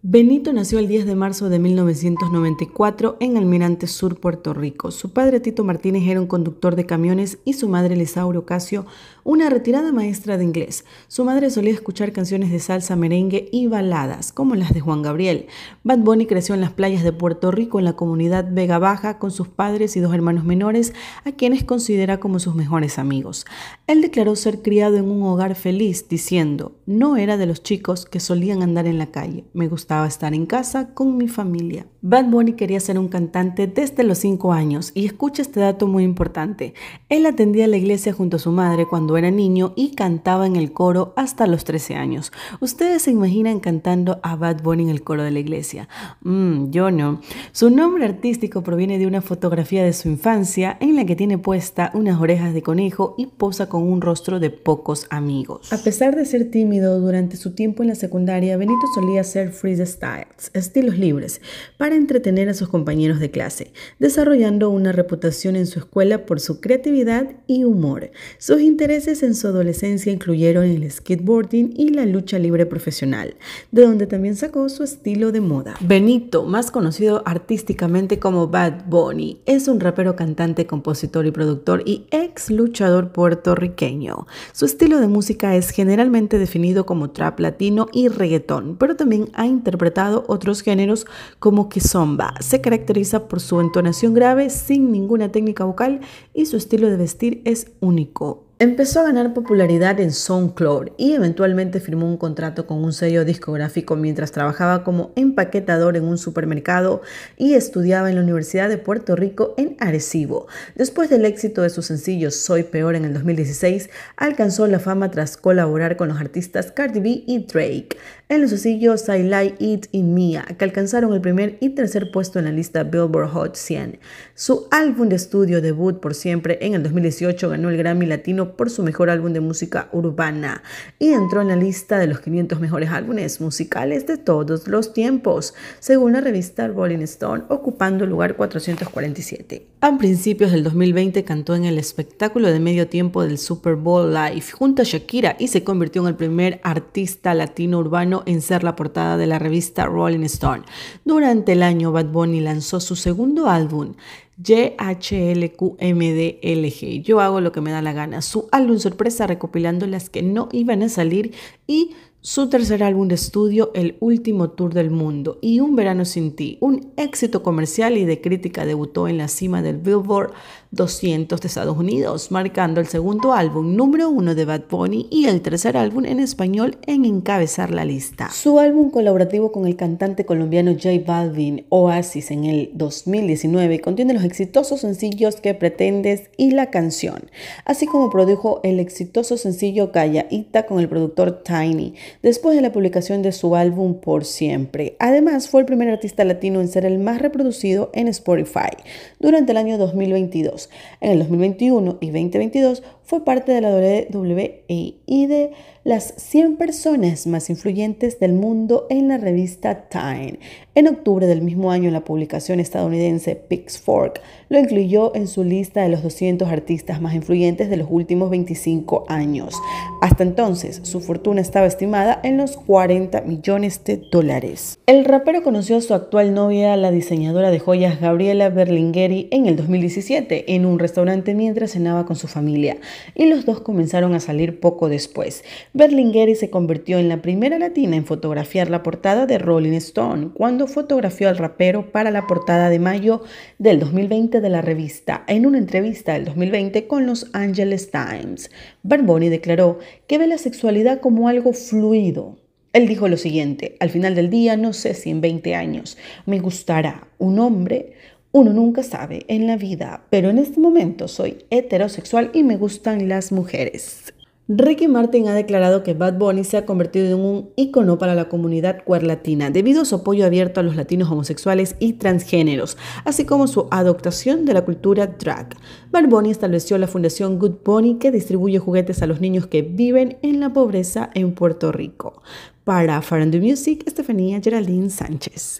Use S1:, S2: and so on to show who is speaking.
S1: Benito nació el 10 de marzo de 1994 en Almirante Sur, Puerto Rico. Su padre Tito Martínez era un conductor de camiones y su madre Lisauro Casio, una retirada maestra de inglés. Su madre solía escuchar canciones de salsa, merengue y baladas, como las de Juan Gabriel. Bad Bunny creció en las playas de Puerto Rico en la comunidad Vega Baja con sus padres y dos hermanos menores, a quienes considera como sus mejores amigos. Él declaró ser criado en un hogar feliz, diciendo, no era de los chicos que solían andar en la calle, me gustaba estaba estar en casa con mi familia. Bad Bunny quería ser un cantante desde los 5 años y escucha este dato muy importante. Él atendía la iglesia junto a su madre cuando era niño y cantaba en el coro hasta los 13 años. ¿Ustedes se imaginan cantando a Bad Bunny en el coro de la iglesia? Mmm, yo no. Su nombre artístico proviene de una fotografía de su infancia en la que tiene puesta unas orejas de conejo y posa con un rostro de pocos amigos. A pesar de ser tímido durante su tiempo en la secundaria, Benito solía ser free styles, estilos libres, para entretener a sus compañeros de clase, desarrollando una reputación en su escuela por su creatividad y humor. Sus intereses en su adolescencia incluyeron el skateboarding y la lucha libre profesional, de donde también sacó su estilo de moda. Benito, más conocido artísticamente como Bad Bunny, es un rapero, cantante, compositor y productor y ex luchador puertorriqueño. Su estilo de música es generalmente definido como trap latino y reggaetón, pero también ha interpretado otros géneros como kizomba. Se caracteriza por su entonación grave sin ninguna técnica vocal y su estilo de vestir es único. Empezó a ganar popularidad en SoundCloud y eventualmente firmó un contrato con un sello discográfico mientras trabajaba como empaquetador en un supermercado y estudiaba en la Universidad de Puerto Rico en Arecibo. Después del éxito de su sencillo Soy Peor en el 2016, alcanzó la fama tras colaborar con los artistas Cardi B y Drake en los sencillos I Like It y Mia, que alcanzaron el primer y tercer puesto en la lista Billboard Hot 100. Su álbum de estudio debut por siempre en el 2018 ganó el Grammy Latino por su mejor álbum de música urbana y entró en la lista de los 500 mejores álbumes musicales de todos los tiempos, según la revista Rolling Stone, ocupando el lugar 447. A principios del 2020 cantó en el espectáculo de medio tiempo del Super Bowl Live junto a Shakira y se convirtió en el primer artista latino urbano en ser la portada de la revista Rolling Stone. Durante el año, Bad Bunny lanzó su segundo álbum, G. Yo hago lo que me da la gana. Su álbum sorpresa recopilando las que no iban a salir y su tercer álbum de estudio, El Último Tour del Mundo y Un Verano Sin Ti, un éxito comercial y de crítica, debutó en la cima del Billboard 200 de Estados Unidos, marcando el segundo álbum número uno de Bad Bunny y el tercer álbum en español en encabezar la lista. Su álbum colaborativo con el cantante colombiano J Balvin, Oasis, en el 2019, contiene los exitosos sencillos que pretendes y la canción, así como produjo el exitoso sencillo Calla Ita con el productor Tiny después de la publicación de su álbum Por Siempre. Además, fue el primer artista latino en ser el más reproducido en Spotify durante el año 2022. En el 2021 y 2022 fue parte de la y e de las 100 personas más influyentes del mundo en la revista Time. En octubre del mismo año, la publicación estadounidense Fork lo incluyó en su lista de los 200 artistas más influyentes de los últimos 25 años. Hasta entonces, su fortuna estaba estimada en los 40 millones de dólares. El rapero conoció a su actual novia, la diseñadora de joyas Gabriela Berlingeri, en el 2017 en un restaurante mientras cenaba con su familia, y los dos comenzaron a salir poco después. Berlingueri se convirtió en la primera latina en fotografiar la portada de Rolling Stone cuando fotografió al rapero para la portada de mayo del 2020 de la revista. En una entrevista del 2020 con Los Angeles Times, Barboni declaró que ve la sexualidad como algo fluido, él dijo lo siguiente, al final del día no sé si en 20 años me gustará un hombre, uno nunca sabe en la vida, pero en este momento soy heterosexual y me gustan las mujeres. Ricky Martin ha declarado que Bad Bunny se ha convertido en un ícono para la comunidad queer latina debido a su apoyo abierto a los latinos homosexuales y transgéneros, así como su adoptación de la cultura drag. Bad Bunny estableció la fundación Good Bunny que distribuye juguetes a los niños que viven en la pobreza en Puerto Rico. Para the Music, Estefanía Geraldine Sánchez.